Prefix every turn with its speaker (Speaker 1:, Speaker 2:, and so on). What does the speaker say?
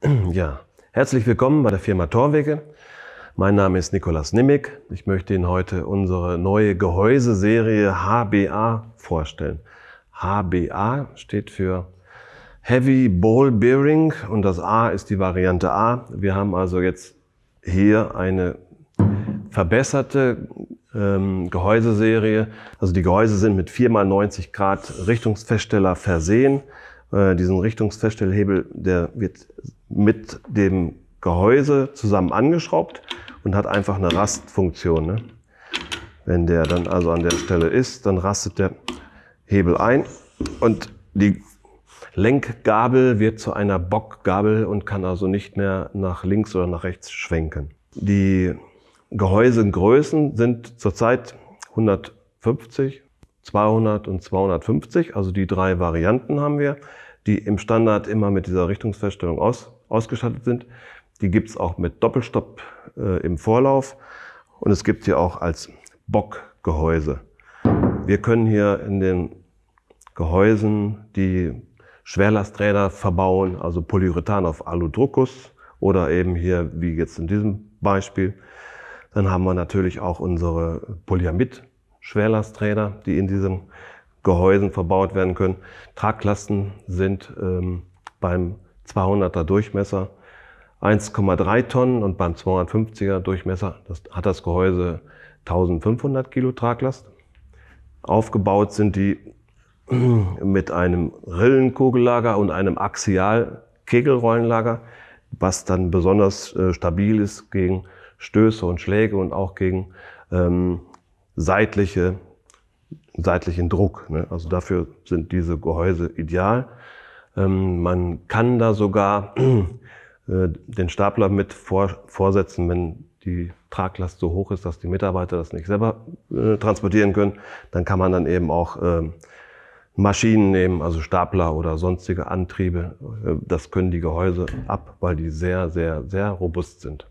Speaker 1: Ja, herzlich willkommen bei der Firma Torwege. Mein Name ist Nikolas Nimmig. Ich möchte Ihnen heute unsere neue Gehäuseserie HBA vorstellen. HBA steht für Heavy Ball Bearing und das A ist die Variante A. Wir haben also jetzt hier eine verbesserte ähm, Gehäuseserie. Also die Gehäuse sind mit 4x90 Grad Richtungsfeststeller versehen. Äh, diesen Richtungsfeststellhebel, der wird mit dem Gehäuse zusammen angeschraubt und hat einfach eine Rastfunktion. Ne? Wenn der dann also an der Stelle ist, dann rastet der Hebel ein und die Lenkgabel wird zu einer Bockgabel und kann also nicht mehr nach links oder nach rechts schwenken. Die Gehäusengrößen sind zurzeit 150, 200 und 250, also die drei Varianten haben wir die im Standard immer mit dieser Richtungsfeststellung aus, ausgestattet sind. Die gibt es auch mit Doppelstopp äh, im Vorlauf und es gibt hier auch als Bockgehäuse. Wir können hier in den Gehäusen die Schwerlasträder verbauen, also Polyurethan auf Aludruckguss oder eben hier, wie jetzt in diesem Beispiel. Dann haben wir natürlich auch unsere Polyamid-Schwerlasträder, die in diesem Gehäusen verbaut werden können. Traglasten sind ähm, beim 200er Durchmesser 1,3 Tonnen und beim 250er Durchmesser das hat das Gehäuse 1500 Kilo Traglast. Aufgebaut sind die mit einem Rillenkugellager und einem Axial-Kegelrollenlager, was dann besonders äh, stabil ist gegen Stöße und Schläge und auch gegen ähm, seitliche seitlichen Druck. Ne? Also dafür sind diese Gehäuse ideal. Ähm, man kann da sogar äh, den Stapler mit vor, vorsetzen, wenn die Traglast so hoch ist, dass die Mitarbeiter das nicht selber äh, transportieren können. Dann kann man dann eben auch äh, Maschinen nehmen, also Stapler oder sonstige Antriebe. Äh, das können die Gehäuse ab, weil die sehr, sehr, sehr robust sind.